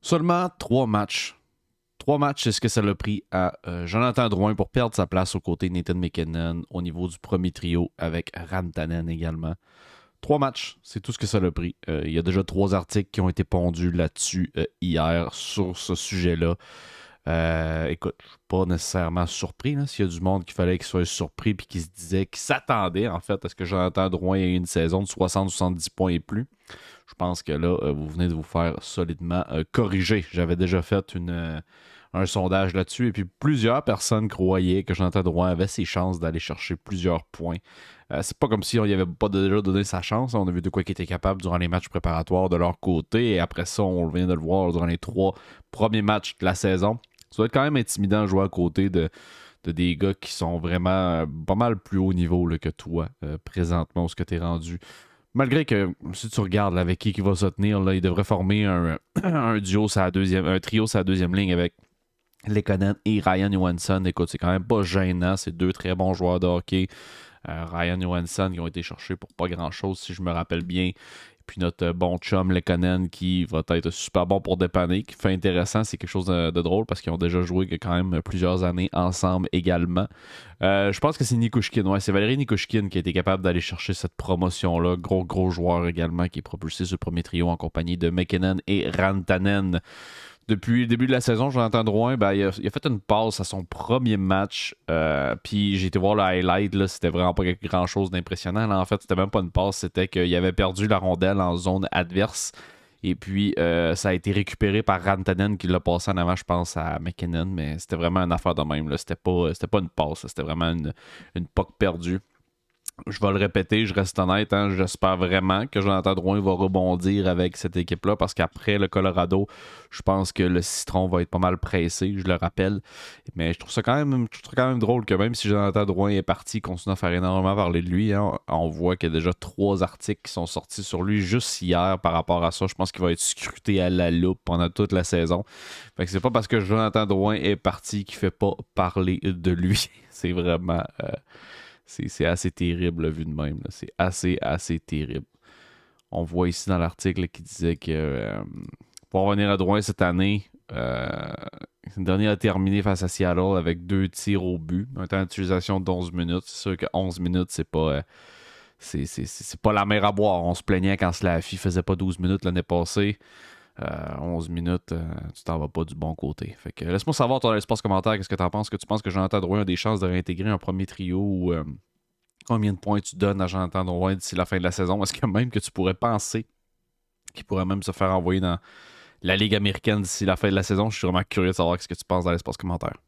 Seulement trois matchs. Trois matchs, c'est ce que ça l'a pris à euh, Jonathan Drouin pour perdre sa place aux côtés de Nathan McKinnon au niveau du premier trio avec Rantanen également. Trois matchs, c'est tout ce que ça l'a pris. Euh, il y a déjà trois articles qui ont été pondus là-dessus euh, hier sur ce sujet-là. Euh, écoute, je suis pas nécessairement surpris. S'il y a du monde qui fallait qu'il soit surpris puis qui se disait, qu'il s'attendait en fait à ce que Jonathan Drouin ait une saison de 60-70 points et plus, je pense que là, euh, vous venez de vous faire solidement euh, corriger. J'avais déjà fait une, euh, un sondage là-dessus et puis plusieurs personnes croyaient que Jonathan Drouin avait ses chances d'aller chercher plusieurs points. c'est pas comme si on n'y avait pas déjà donné sa chance. On a vu de quoi qu'il était capable durant les matchs préparatoires de leur côté et après ça, on vient de le voir durant les trois premiers matchs de la saison ça doit être quand même intimidant de jouer à côté de, des gars qui sont vraiment euh, pas mal plus haut niveau que toi, euh, présentement, ce que tu es rendu. Malgré que, si tu regardes avec qui qui va se tenir, là, il devrait former un, duo, sa deuxième, un trio sur la deuxième ligne avec Lekonen et Ryan Johansson. Écoute, c'est quand même pas gênant. C'est deux très bons joueurs de hockey. Euh, Ryan Johansson qui ont été cherchés pour pas grand chose, si je me rappelle bien, puis notre euh, bon chum Lekonen qui va être super bon pour dépanner. Qui fait intéressant, c'est quelque chose de, drôle parce qu'ils ont déjà joué quand même plusieurs années ensemble également. Euh, je pense que c'est Nikushkin, ouais, c'est Valérie Nikushkin qui a été capable d'aller chercher cette promotion-là. Gros, gros joueur également qui a propulsé ce premier trio en compagnie de McKinnon et Rantanen depuis le début de la saison, Jonathan Drouin, droit, ben, il, a, fait une passe à son premier match. Euh, puis j'ai été voir le highlight, c'était vraiment pas grand chose d'impressionnant. En fait, c'était même pas une passe, c'était qu'il avait perdu la rondelle en zone adverse. Et puis, euh, ça a été récupéré par Rantanen qui l'a passé en avant, je pense, à McKinnon. Mais c'était vraiment une affaire de même. C'était pas, pas une passe, c'était vraiment une, une perdue je vais le répéter, je reste honnête, hein, j'espère vraiment que Jonathan Drouin va rebondir avec cette équipe-là parce qu'après le Colorado, je pense que le citron va être pas mal pressé, je le rappelle. Mais je trouve ça quand même, je trouve quand même drôle que même si Jonathan Drouin est parti, continue à faire énormément parler de lui. Hein, on voit qu'il y a déjà trois articles qui sont sortis sur lui juste hier par rapport à ça. Je pense qu'il va être scruté à la loupe pendant toute la saison. Fait c'est pas parce que Jonathan Drouin est parti qu'il fait pas parler de lui. c'est vraiment. Euh, c'est assez terrible vu de même. C'est assez, assez terrible. On voit ici dans l'article qui disait que euh, pour revenir à droit cette année, euh, une dernière a terminé face à Seattle avec deux tirs au but, un temps d'utilisation de minutes. C'est sûr que 11 minutes, c'est pas. Euh, c'est pas la mer à boire. On se plaignait quand ne faisait pas 12 minutes l'année passée. 11 euh, minutes, euh, tu t'en vas pas du bon côté. Fait que laisse-moi savoir dans l'espace commentaire, qu'est-ce que tu en penses? Que tu penses que Jonathan Drouin a des chances de réintégrer un premier trio ou euh, combien de points tu donnes à Jonathan Drouin d'ici la fin de la saison? Est-ce que même que tu pourrais penser qu'il pourrait même se faire envoyer dans la Ligue américaine d'ici la fin de la saison? Je suis vraiment curieux de savoir ce que tu penses dans l'espace commentaire.